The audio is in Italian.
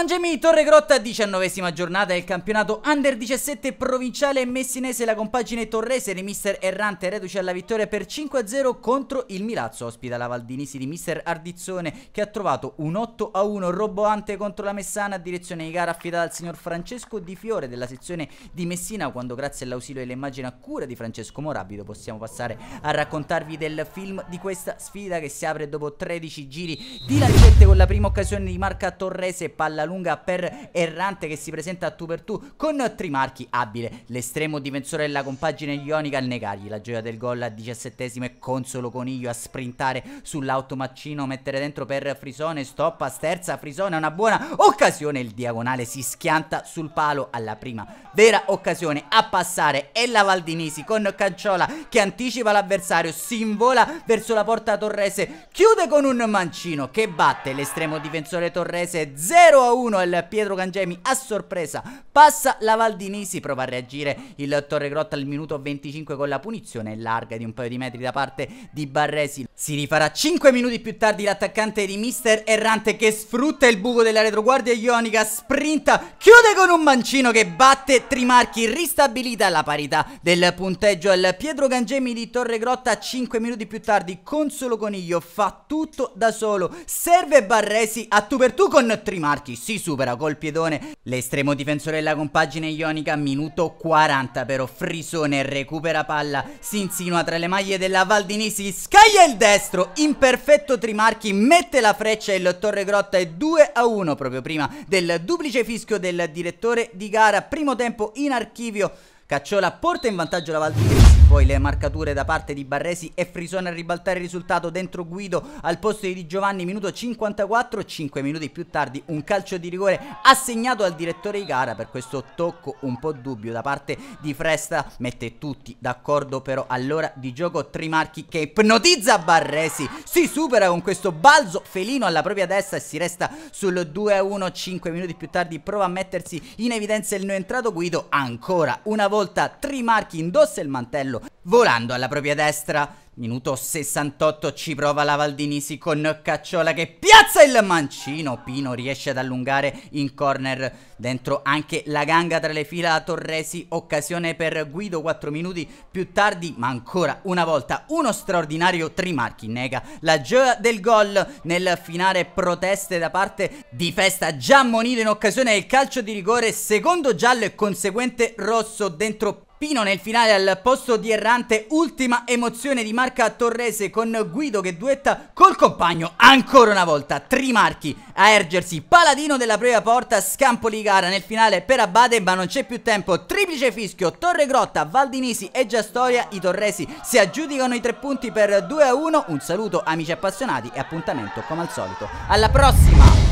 Angemi Torre Grotta, diciannovesima giornata del campionato Under 17 provinciale messinese, la compagine torrese di mister Errante reduce alla vittoria per 5-0 contro il Milazzo, ospita la Valdinisi di mister Ardizzone che ha trovato un 8-1 roboante contro la Messana a direzione di gara affidata al signor Francesco Di Fiore della sezione di Messina quando grazie all'ausilio e all'immagine a cura di Francesco Morabito possiamo passare a raccontarvi del film di questa sfida che si apre dopo 13 giri di lancette con la prima occasione di Marca Torrese palla lunga per Errante che si presenta a tu per tu con Trimarchi abile, l'estremo difensore della compagine ionica al negargli la gioia del gol al diciassettesimo e Consolo Coniglio a sprintare sull'automaccino, mettere dentro per Frisone, stoppa, sterza, Frisone, una buona occasione, il diagonale si schianta sul palo alla prima vera occasione a passare e la Valdinisi con Canciola che anticipa l'avversario, si invola verso la porta torrese, chiude con un mancino che batte l'estremo difensore torrese 0 a 1 1 il Pietro Cangemi a sorpresa passa la Valdinisi, prova a reagire il Torregrotta al minuto 25 con la punizione larga di un paio di metri da parte di Barresi. Si rifarà 5 minuti più tardi l'attaccante di Mister Errante che sfrutta il buco della retroguardia ionica, sprinta, chiude con un mancino che batte Trimarchi, ristabilita la parità del punteggio al Pietro Cangemi di Torregrotta 5 minuti più tardi con solo Coniglio fa tutto da solo, serve Barresi a tu per tu con Trimarchi, si supera col piedone l'estremo difensore della compagine ionica minuto 40 però Frisone recupera palla si insinua tra le maglie della Valdinisi scaglia il destro imperfetto trimarchi mette la freccia e il Torre Grotta è 2 a 1 proprio prima del duplice fischio del direttore di gara primo tempo in archivio Cacciola porta in vantaggio la Valdinisi poi le marcature da parte di Barresi e Frisone a ribaltare il risultato dentro Guido al posto di Giovanni, minuto 54, 5 minuti più tardi un calcio di rigore assegnato al direttore di gara per questo tocco un po' dubbio da parte di Fresta, mette tutti d'accordo però all'ora di gioco Trimarchi che ipnotizza Barresi, si supera con questo balzo felino alla propria destra e si resta sul 2-1, 5 minuti più tardi prova a mettersi in evidenza il non entrato Guido, ancora una volta Trimarchi indossa il mantello Volando alla propria destra, minuto 68 ci prova la Valdinisi con Cacciola che piazza il mancino. Pino riesce ad allungare in corner dentro anche la ganga tra le fila Torresi. Occasione per Guido 4 minuti più tardi, ma ancora una volta uno straordinario Trimarchi nega la gioia del gol nel finale proteste da parte di Festa già ammonito in occasione del calcio di rigore, secondo giallo e conseguente rosso dentro Pino nel finale al posto di Errante, ultima emozione di marca Torrese con Guido che duetta col compagno ancora una volta, Trimarchi a ergersi, paladino della prima porta, scampo di gara nel finale per Abade ma non c'è più tempo, triplice fischio, Torre Grotta, Valdinisi e Giastoria, i torresi si aggiudicano i tre punti per 2 a 1, un saluto amici appassionati e appuntamento come al solito alla prossima!